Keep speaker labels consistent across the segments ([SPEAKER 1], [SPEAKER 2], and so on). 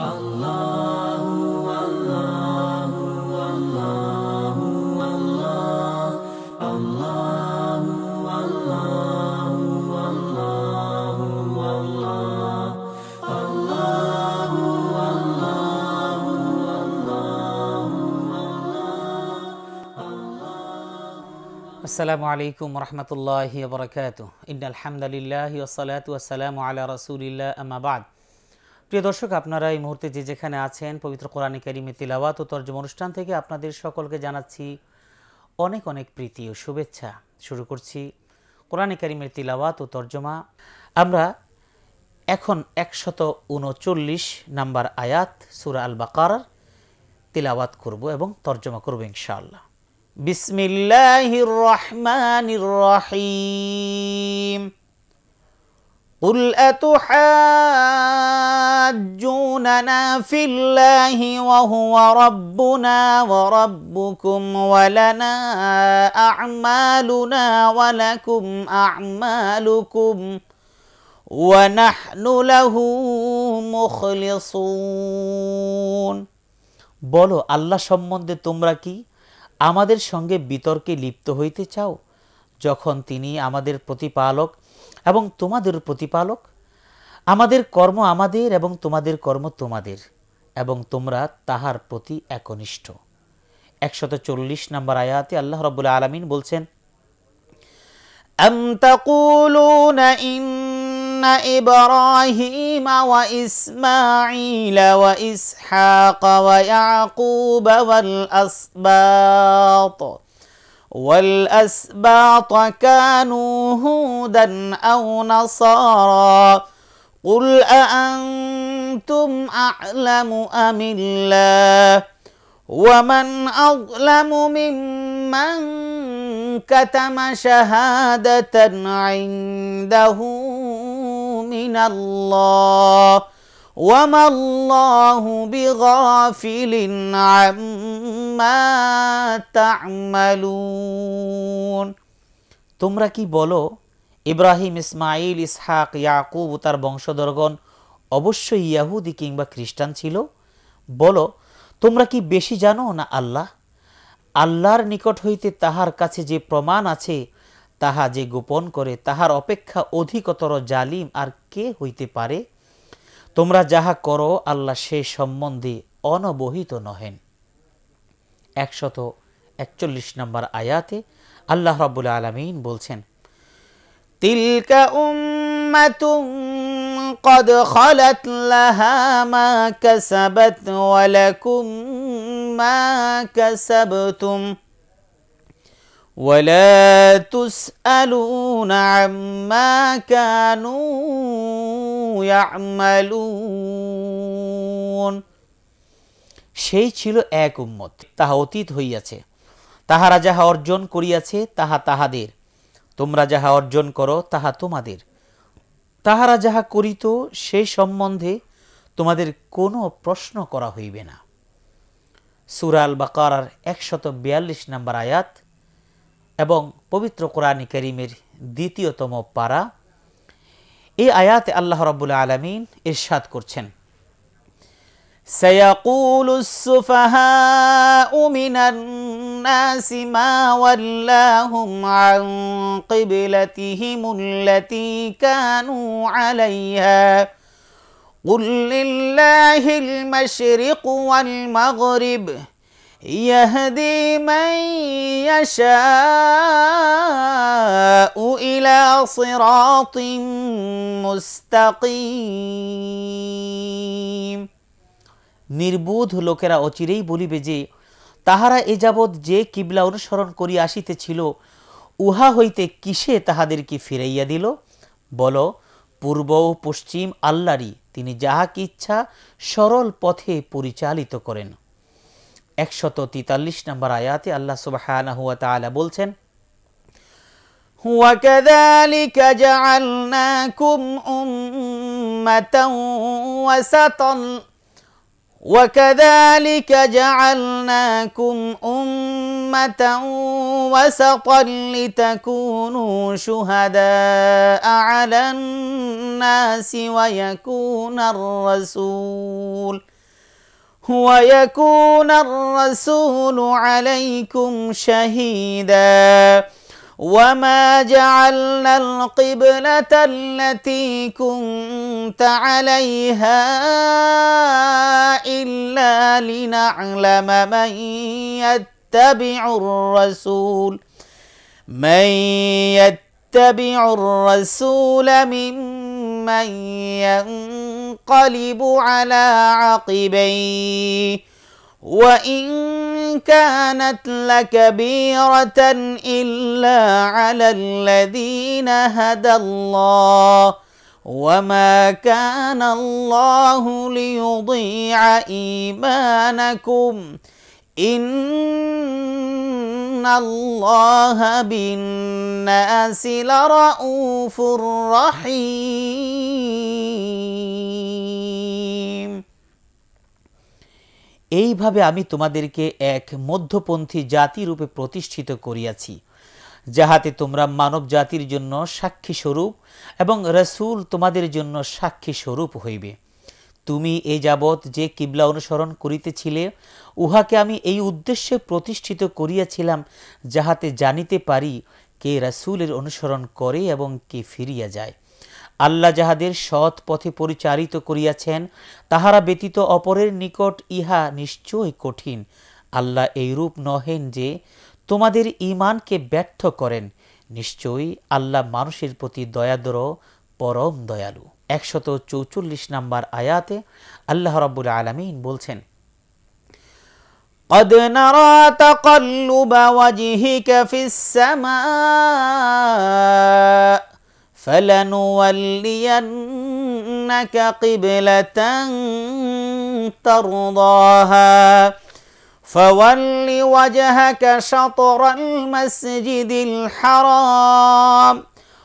[SPEAKER 1] الله الله الله الله الله والله والله والله الله والله والله السلام عليكم ورحمة الله وبركاته إن الحمد لله والصلاة والسلام على رسول الله أما بعد প্রিয় দর্শক আপনারা এই মুহূর্তে যে যেখানে আছেন পবিত্র কোরআন কারিমে তিলাওয়াত ও তর্জম অনুষ্ঠান থেকে আপনাদের সকলকে জানাচ্ছি অনেক অনেক প্রীতি ও শুভেচ্ছা শুরু করছি কোরআন কারিমের তিলাওয়াত ও তর্জমা আমরা এখন একশত উনচল্লিশ নাম্বার আয়াত সুরা আল বাকার তিলাওয়াত করব এবং তর্জমা করব ইনশাআল্লাহ বিসমিল্লাহ রহমান রহিম قل أتحاجوننا في الله وهو ربنا وربكم ولنا أعمالنا ولكم أعمالكم ونحن له مخلصون বলো আল্লাহ সম্বন্ধে তোমরা কি আমাদের সঙ্গে বিতর্কে লিপ্ত হইতে চাও যখন তিনি আমাদের প্রতিপালক এবং তোমাদের প্রতিপালক আমাদের কর্ম আমাদের এবং তোমাদের কর্ম তোমাদের এবং তোমরা তাহার প্রতি একনিষ্ঠ একশত চল্লিশ নম্বর আয়াতে আল্লাহ রব আলমিন বলছেন أم إن إبراهيم وإسماعيل وإسحاق ويعقوب والأسباط والأسباط كانوا هودا أو نصارى قل أأنتم أعلم أم الله ومن أظلم ممن كتم شهادة عنده من الله وما الله তোমরা কি বলো ইব্রাহিম ইসমাইল ইসহাক ইয়াকুব তার বংশধরগণ অবশ্যই ইয়াহুদি কিংবা খ্রিস্টান ছিল বলো তোমরা কি বেশি জানো না আল্লাহ আল্লাহর নিকট হইতে তাহার কাছে যে প্রমাণ আছে তাহা যে গোপন করে তাহার অপেক্ষা অধিকতর জালিম আর কে হইতে পারে তোমরা যাহা করো আল্লাহ সে সম্বন্ধে অনবহিত নহেন একশত একচল্লিশ নম্বর আয়াতে আল্লাহ রাবুল আলমিন বলছেন তিলকা উম্মাতুম قد خلت لها ما كسبت ولكم ولا تسألون عما كانوا يعملون সেই ছিল এক উম্মত তাহা অতীত হইয়াছে তাহারা যাহা অর্জন করিয়াছে তাহা তাহাদের তোমরা যাহা অর্জন করো তাহা তোমাদের তাহারা যাহা করিত সেই সম্বন্ধে তোমাদের কোনো প্রশ্ন করা হইবে না সুরাল বাকার একশত বিয়াল্লিশ নাম্বার আয়াত এবং পবিত্র কোরআন করিমের দ্বিতীয়তম পারা এই আয়াতে আল্লাহ রব্বুল আলমিন ইরশাদ করছেন سيقول السفهاء من الناس ما ولاهم عن قبلتهم التي كانوا عليها قل لله المشرق والمغرب يهدي من يشاء إلى صراط মুস্তাকিম নির্বোধ লোকেরা অচিরেই বলিবে যে তাহারা এ যাবৎ যে কিবলা অনুসরণ করিয়া আসিতেছিল উহা হইতে কিসে তাহাদেরকে ফিরাইয়া দিল বল পূর্ব ও পশ্চিম আল্লারই তিনি যাহাকে ইচ্ছা সরল পথে পরিচালিত করেন 143 নম্বর আয়াতে আল্লাহ সুবহানাহু ওয়া তাআলা বলছেন وكذلك جعلناكم أمة وسطا وكذلك جعلناكم أمة وسطا لتكونوا شهداء على الناس ويكون الرسول ۖ ويكون الرسول عليكم شهيدا وما جعلنا القبلة التي كنت عليها إلا لنعلم من يتبع الرسول من يتبع الرسول ممن ينقل تنقلب على عقبيه وإن كانت لكبيرة إلا على الذين هدى الله وما كان الله ليضيع إيمانكم ۖ إن الله بالناس لرؤوف رحيم এইভাবে আমি তোমাদেরকে এক মধ্যপন্থী জাতিরূপে প্রতিষ্ঠিত করিয়াছি যাহাতে তোমরা মানব জাতির জন্য সাক্ষী স্বরূপ এবং রসুল তোমাদের জন্য সাক্ষী স্বরূপ হইবে তুমি এ যাবৎ যে কিবলা অনুসরণ করিতেছিলে উহাকে আমি এই উদ্দেশ্যে প্রতিষ্ঠিত করিয়াছিলাম যাহাতে জানিতে পারি কে রাসুলের অনুসরণ করে এবং কে ফিরিয়া যায় আল্লাহ যাহাদের সৎ পথে পরিচালিত করিয়াছেন তাহারা ব্যতীত অপরের নিকট ইহা নিশ্চয় কঠিন আল্লাহ এইরূপ নহেন যে তোমাদের ইমানকে ব্যর্থ করেন নিশ্চয়ই আল্লাহ মানুষের প্রতি দয়াদর পরম দয়ালু একশত চৌচল্লিশ নম্বর আয়াতে আল্লাহ রব্বুল আলমিন বলছেন قد نرى تقلب وجهك في السماء فلنولينك قبلة ترضاها فول وجهك شطر المسجد الحرام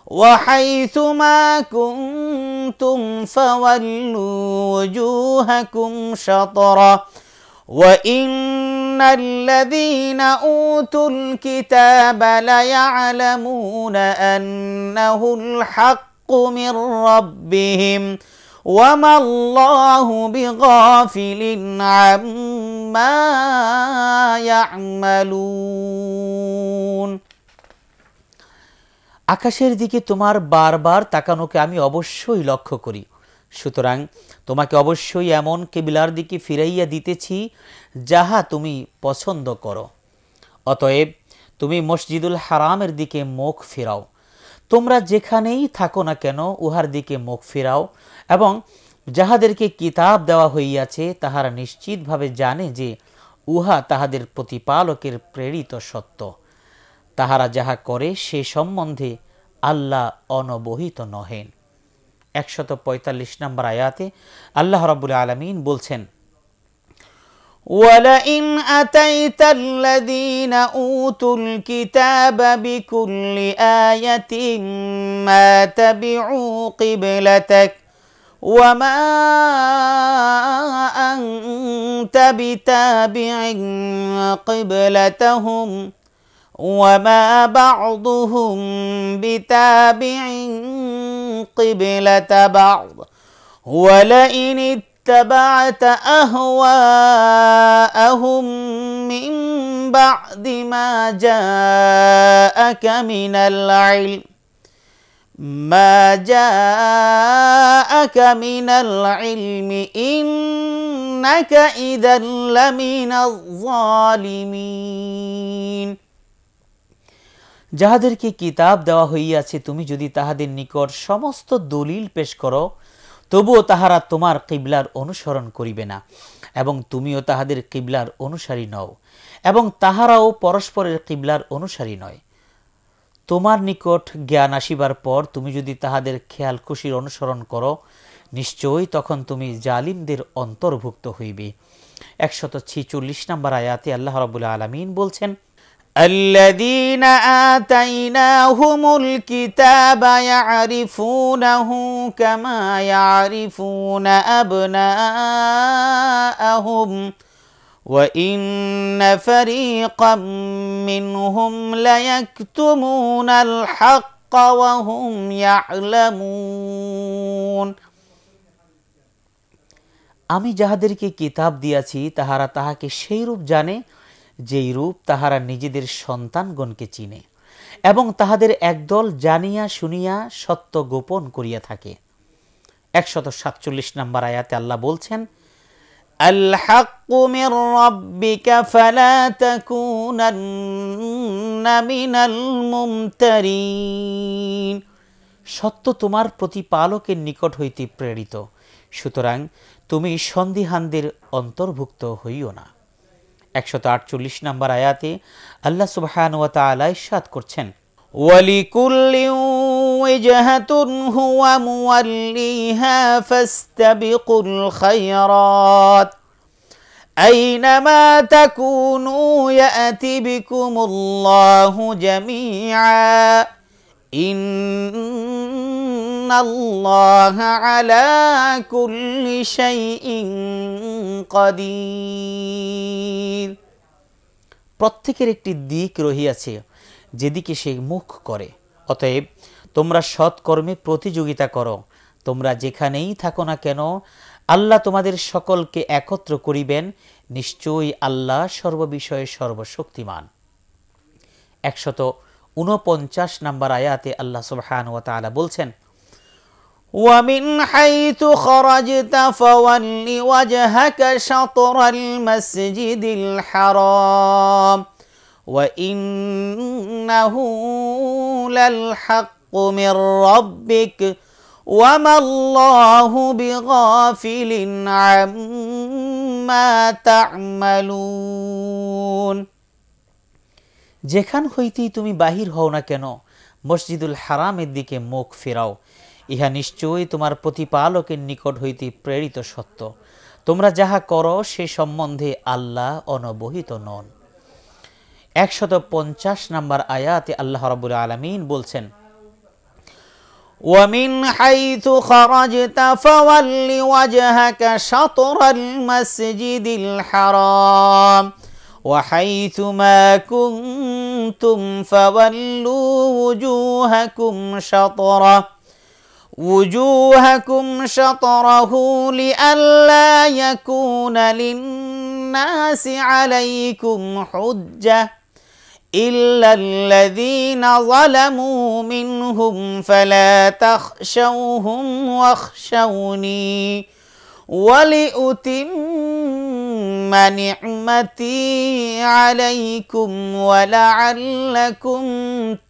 [SPEAKER 1] وحيث ما كنتم فولوا وجوهكم شطرا وإن الذين أوتوا الكتاب ليعلمون أنه الحق من ربهم وما الله بغافل عما يعملون আকাশের দিকে তোমার বারবার তাকানোকে আমি অবশ্যই লক্ষ্য করি সুতরাং তোমাকে অবশ্যই এমন কেবিলার দিকে ফিরাইয়া দিতেছি যাহা তুমি পছন্দ করো অতএব তুমি মসজিদুল হারামের দিকে মুখ ফেরাও তোমরা যেখানেই থাকো না কেন উহার দিকে মুখ ফেরাও এবং যাহাদেরকে কিতাব দেওয়া হইয়াছে তাহারা নিশ্চিতভাবে জানে যে উহা তাহাদের প্রতিপালকের প্রেরিত সত্য তাহারা যাহা করে সে সম্বন্ধে আল্লাহ অনবহিত নহেন একশত পঁয়তাল্লিশ নম্বর আয়াতে আল্লাহ রবুল আলমিন বলছেন ولئن أتيت الذين أوتوا الكتاب بكل آية ما تبعوا قبلتك وما أنت بتابع قبلتهم وما بعضهم بتابع قبلة بعض ولئن اتبعت أهواءهم من بعد ما جاءك من العلم ما جاءك من العلم إنك إذا لمن الظالمين যাহাদেরকে কিতাব দেওয়া হইয়াছে তুমি যদি তাহাদের নিকট সমস্ত দলিল পেশ করো তবুও তাহারা তোমার কিবলার অনুসরণ করিবে না এবং তুমিও তাহাদের কিবলার অনুসারী নও এবং তাহারাও পরস্পরের কিবলার অনুসারী নয় তোমার নিকট জ্ঞান আসিবার পর তুমি যদি তাহাদের খেয়াল খুশির অনুসরণ করো নিশ্চয়ই তখন তুমি জালিমদের অন্তর্ভুক্ত হইবে একশত ছিচল্লিশ নম্বর আয়াতে আল্লাহ রবুল্লা আলমিন বলছেন الذين آتيناهم الكتاب يعرفونه كما يعرفون أبناءهم وإن فريقا منهم ليكتمون الحق وهم يعلمون আমি যাহাদেরকে কিতাব দিয়াছি তাহারা তাহাকে সেইরূপ জানে যেই রূপ তাহারা নিজেদের সন্তানগণকে চিনে এবং তাহাদের একদল জানিয়া শুনিয়া সত্য গোপন করিয়া থাকে একশত সাতচল্লিশ নম্বর আয়াতে আল্লাহ বলছেন সত্য তোমার প্রতিপালকের নিকট হইতে প্রেরিত সুতরাং তুমি সন্দিহানদের অন্তর্ভুক্ত হইও না একশত আটচল্লিশ নম্বর আয়াতে আল্লাহ সুবহান ওয়া তালা ইসাদ করছেন أينما تكونوا يأتي بكم الله جميعا إن الله على كل شيء قدير প্রত্যেকের একটি দিক রহিয়াছে যেদিকে সে মুখ করে অতএব তোমরা সৎকর্মে প্রতিযোগিতা করো তোমরা যেখানেই থাকো না কেন আল্লাহ তোমাদের সকলকে একত্র করিবেন নিশ্চয়ই আল্লাহ সর্ববিষয়ে সর্বশক্তিমান একশত উনপঞ্চাশ নম্বর আয়াতে আল্লাহ সুবহান ওয়া তালা বলছেন ومن حيث خرجت فول وجهك شطر المسجد الحرام وإنه للحق من ربك وما الله بغافل عما تعملون যেখান হইতেই তুমি বাহির হও না কেন মসজিদুল হারামের দিকে মুখ ফেরাও ইহা নিশ্চয়ই তোমার প্রতিপালকের নিকট হইতে প্রেরিত সত্য তোমরা যাহা করো সে সম্বন্ধে আল্লাহ অনবহিত নন একশত পঞ্চাশ নম্বর আয়াতে আল্লাহ রবুল আলমিন বলছেন ومن حيث خرجت فول وجهك شطر المسجد الحرام وحيث ما كنتم فولوا وجوهكم شطره وجوهكم شطره لئلا يكون للناس عليكم حجة إلا الذين ظلموا منهم فلا تخشوهم واخشوني ولأتم نعمتي عليكم ولعلكم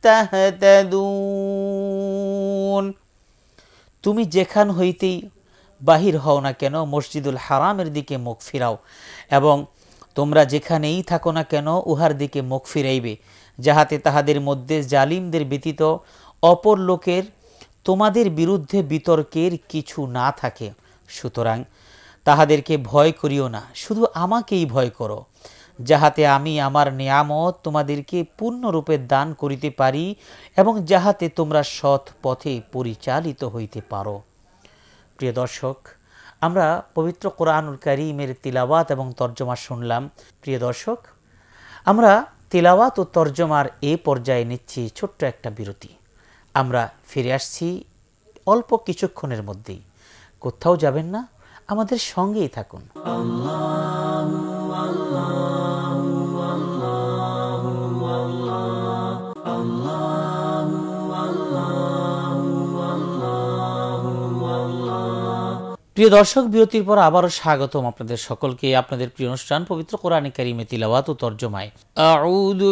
[SPEAKER 1] تهتدون তুমি যেখান হইতেই বাহির হও না কেন মসজিদুল হারামের দিকে মুখ ফিরাও এবং তোমরা যেখানেই থাকো না কেন উহার দিকে মুখ ফিরাইবে যাহাতে তাহাদের মধ্যে জালিমদের ব্যতীত অপর লোকের তোমাদের বিরুদ্ধে বিতর্কের কিছু না থাকে সুতরাং তাহাদেরকে ভয় করিও না শুধু আমাকেই ভয় করো যাহাতে আমি আমার নিয়ামত তোমাদেরকে পূর্ণরূপে দান করিতে পারি এবং যাহাতে তোমরা সৎ পথে পরিচালিত হইতে পারো প্রিয় দর্শক আমরা পবিত্র কোরআনুল করিমের তিলাওয়াত এবং তর্জমা শুনলাম প্রিয় দর্শক আমরা তিলাওয়াত ও তর্জমার এ পর্যায়ে নিচ্ছি ছোট্ট একটা বিরতি আমরা ফিরে আসছি অল্প কিছুক্ষণের মধ্যেই কোথাও যাবেন না আমাদের সঙ্গেই থাকুন আল্লাহ প্রিয় দর্শক বিরতির পর আবারও স্বাগতম আপনাদের সকলকে আপনাদের প্রিয় অনুষ্ঠান পবিত্র কোরআনে কারিমে তিলাওয়াত ও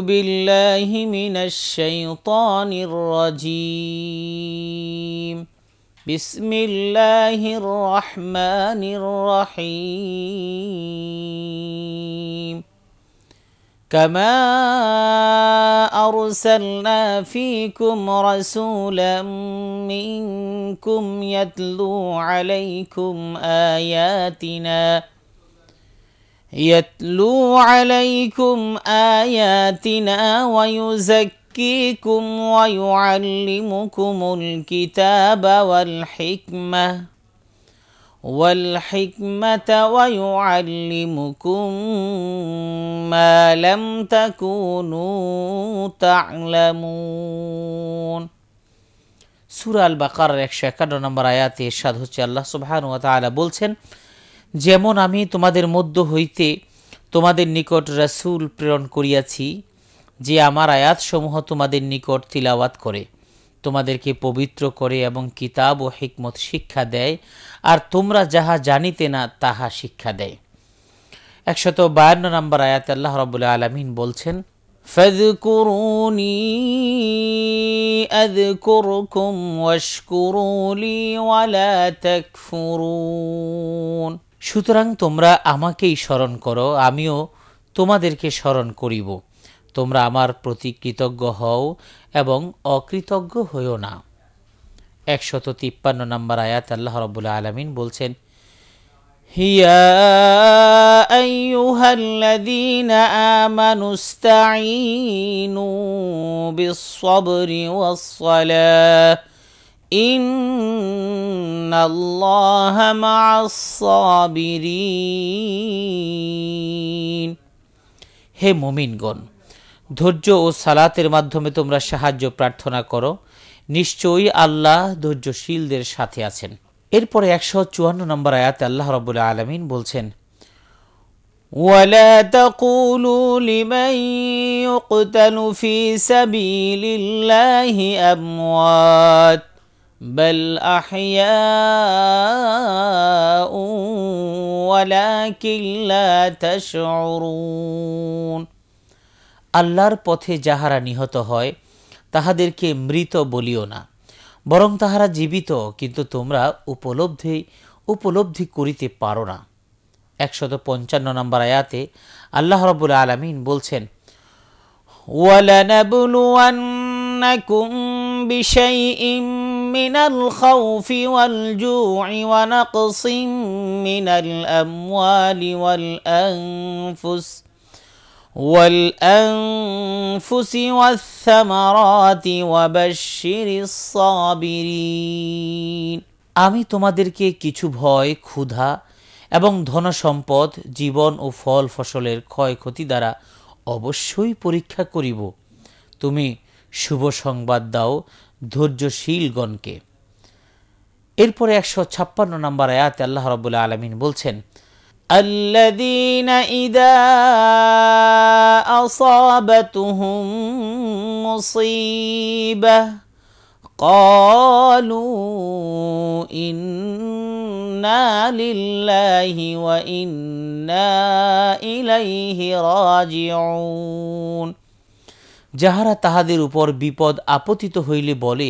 [SPEAKER 1] তর্জমায় আউযু বিল্লাহি মিনাশ শাইতানির রাজিম বিসমিল্লাহির রহমানির রহিম كما أرسلنا فيكم رسولا منكم يتلو عليكم آياتنا يتلو عليكم آياتنا ويزكيكم ويعلمكم الكتاب والحكمة والحكمة ويعلمكم ما لم تكونوا تعلمون সুরাল আল বাকার একশো একান্ন নম্বর আয়াতে এরশাদ হচ্ছে আল্লাহ সুবহান ওয়া তাআলা বলছেন যেমন আমি তোমাদের মধ্য হইতে তোমাদের নিকট রাসূল প্রেরণ করিয়াছি যে আমার আয়াতসমূহ তোমাদের নিকট তিলাওয়াত করে তোমাদেরকে পবিত্র করে এবং কিতাব ও হিকমত শিক্ষা দেয় আর তোমরা যাহা জানিতে না তাহা শিক্ষা দেয় একশত বায়ান্ন নম্বর আয়াত আল্লাহ রবুল্লা আলমিন বলছেন فاذكروني أذكركم واشكروا لي ولا تكفرون সুতরাং তোমরা আমাকেই স্মরণ করো আমিও তোমাদেরকে স্মরণ করিব তোমরা আমার প্রতি কৃতজ্ঞ হও এবং অকৃতজ্ঞ হইও না একশত তিপ্পান্ন নম্বর আয়াত আল্লাহ রবুল্লা আলমিন বলছেন يا أيها الذين آمنوا استعينوا بالصبر والصلاة إن الله مع الصابرين হে মুমিনগণ ধৈর্য ও সালাতের মাধ্যমে তোমরা সাহায্য প্রার্থনা করো নিশ্চয়ই আল্লাহ ধৈর্যশীলদের সাথে আছেন এরপরে একশো চুয়ান্ন নম্বর আয়াত আল্লাহ রবুল আলমিন বলছেন ولا تقولوا لمن يقتل في سبيل الله أموات بل أحياء ولكن لا تشعرون আল্লাহর পথে যাহারা নিহত হয় তাহাদেরকে মৃত বলিও না বরং তাহারা জীবিত কিন্তু তোমরা উপলব্ধি উপলব্ধি করিতে পারো না একশত পঞ্চান্ন নম্বর আয়াতে আল্লাহ রবুল আলমিন বলছেন ولنبلونكم بشيء من الخوف والجوع ونقص من الأموال والأنفس ۖ والأنفس والثمرات وبشر الصابرين আমি তোমাদেরকে কিছু ভয় ক্ষুধা এবং ধন সম্পদ জীবন ও ফল ফসলের ক্ষয়ক্ষতি দ্বারা অবশ্যই পরীক্ষা করিব তুমি শুভ সংবাদ দাও ধৈর্যশীলগণকে এরপরে একশো ছাপ্পান্ন নম্বর আয়াতে আল্লাহ রবুল্লা আলমিন বলছেন الذين إذا أصابتهم مصيبة قالوا إنا لله وإنا إليه راجعون যাহারা তাহাদের উপর বিপদ আপতিত হইলে বলে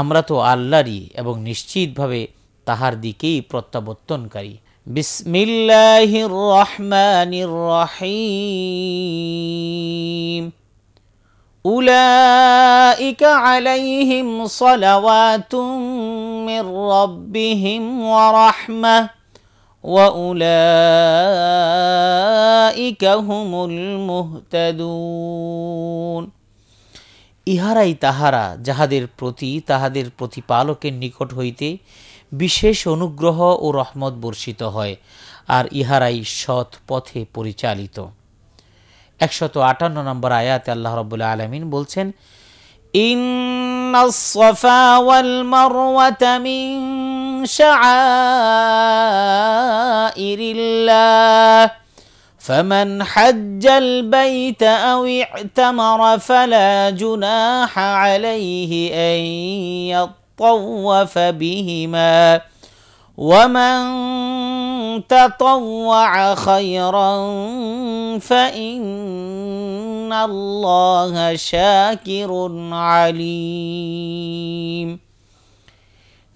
[SPEAKER 1] আমরা তো আল্লাহরই এবং নিশ্চিতভাবে তাহার দিকেই প্রত্যাবর্তনকারী বিসমিল্লাহির রহমানির রহিম أولئك عليهم صلوات من ربهم ورحمة وأولئك هم المهتدون ইহারাই তাহারা যাহাদের প্রতি তাহাদের প্রতিপালকের নিকট হইতে বিশেষ অনুগ্রহ ও রহমত বর্ষিত হয় আর ইহারাই সৎ পথে পরিচালিত একশত আটান্ন নম্বর আয়াতে আল্লাহ রবুল্লা আলমিন বলছেন إن الصفا والمروة من شعائر الله فمن حج البيت أو اعتمر فلا جناح عليه أن يطلع طوف بهما ومن تطوع خيرا فإن الله شاكر عليم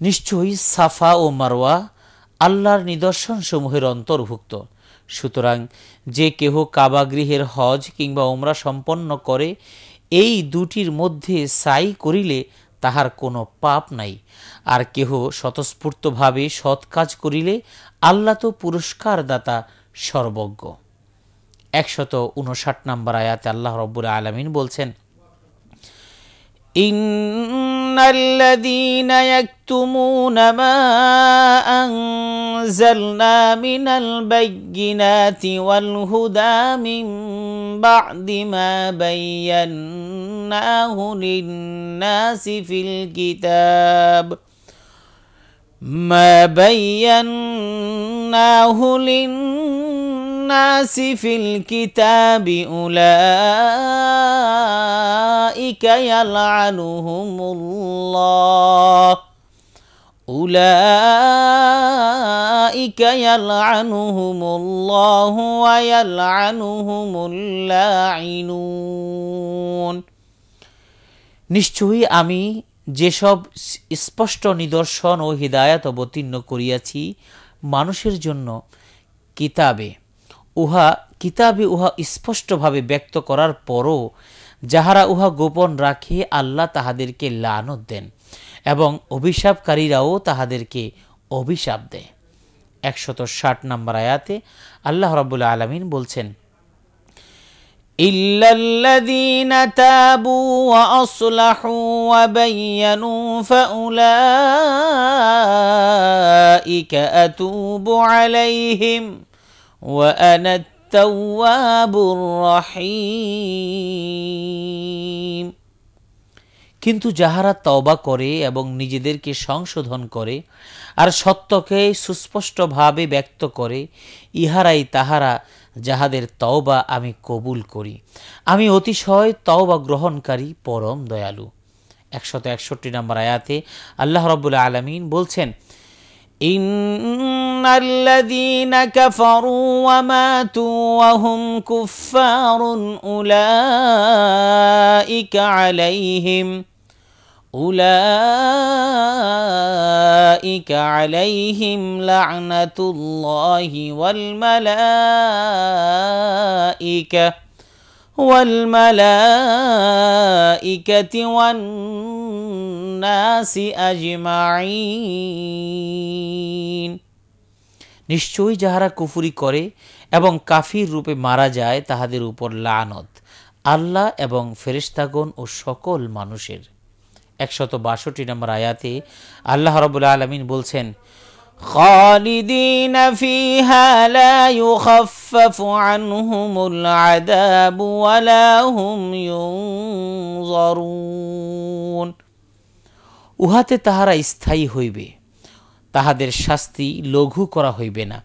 [SPEAKER 1] নিশ্চয়ই সাফা ও মারওয়া আল্লাহর নিদর্শন সমূহের অন্তর্ভুক্ত সুতরাং যে কেহ কাবাগৃহের হজ কিংবা ওমরা সম্পন্ন করে এই দুটির মধ্যে সাই করিলে তাহার কোনো পাপ নাই আর কেহ স্বতঃস্ফূর্তভাবে সৎ কাজ করিলে আল্লাহ তো পুরস্কার দাতা সর্বজ্ঞ একশত উনষাট নম্বর আয়াতে আল্লাহ রব্বুল আলমিন বলছেন إن الذين يكتمون ما أنزلنا من البينات والهدى من بعد ما بيناه للناس في الكتاب ما بيناه للناس في الكتاب أولئك নিশ্চয়ই আমি যেসব স্পষ্ট নিদর্শন ও হৃদায়ত অবতীর্ণ করিয়াছি মানুষের জন্য কিতাবে উহা কিতাবে উহা স্পষ্টভাবে ব্যক্ত করার পরও যাহারা উহা গোপন রাখে আল্লাহ তাহাদেরকে লানত দেন এবং অভিশাপকারীরাও তাহাদেরকে অভিশাপ দেয় একশত ষাট নম্বর আয়াতে আল্লাহ রবুল্লা আলমিন বলছেন إلا الذين تابوا وأصلحوا وبينوا فأولئك أتوب عليهم وأنا তাওয়াবুর কিন্তু যাহারা তওবা করে এবং নিজেদেরকে সংশোধন করে আর সত্যকে সুস্পষ্টভাবে ব্যক্ত করে ইহারাই তাহারা যাহাদের তওবা আমি কবুল করি আমি অতিশয় তওবা গ্রহণকারী পরম দয়ালু একশত একষট্টি নম্বর আয়াতে আল্লাহ রবুল্লা আলমিন বলছেন إن الذين كفروا وماتوا وهم كفار أولئك عليهم أولئك عليهم لعنة الله والملائكة والملائكة والناس الناس أجمعين নিশ্চয়ই যাহারা কুফুরি করে এবং কাফির রূপে মারা যায় তাহাদের উপর লানত আল্লাহ এবং ফেরিস্তাগণ ও সকল মানুষের একশত বাষট্টি নম্বর আয়াতে আল্লাহ রবুল্লা আলমিন বলছেন خالدين উহাতে তাহারা স্থায়ী হইবে তাহাদের শাস্তি লঘু করা হইবে না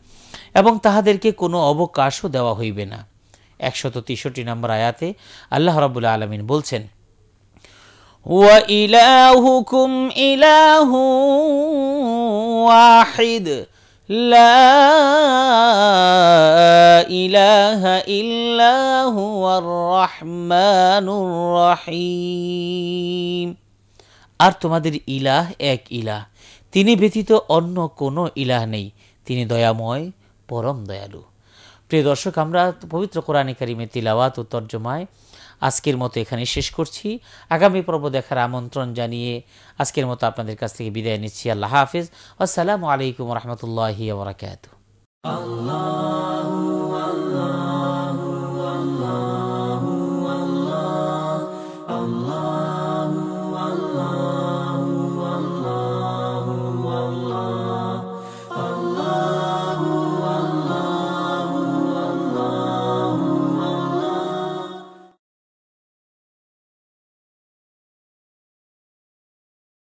[SPEAKER 1] এবং তাহাদেরকে কোনো অবকাশও দেওয়া হইবে না একশত তেষট্টি নম্বর আয়াতে আল্লাহ রাবুল্লা আলমিন বলছেন وإلهكم إله واحد আর তোমাদের ইলাহ এক ইলাহ তিনি ব্যতীত অন্য কোনো ইলাহ নেই তিনি দয়াময় পরম দয়ালু প্রিয় দর্শক আমরা পবিত্র কোরআনে কারিমে তিলাওয়াত ও তর্জমায় আজকের মতো এখানে শেষ করছি আগামী পর্ব দেখার আমন্ত্রণ জানিয়ে আজকের মতো আপনাদের কাছ থেকে বিদায় নিচ্ছি আল্লাহ হাফিজ আসসালামু আলাইকুম রহমতুল্লাহ আবরাকাত আল্লাহ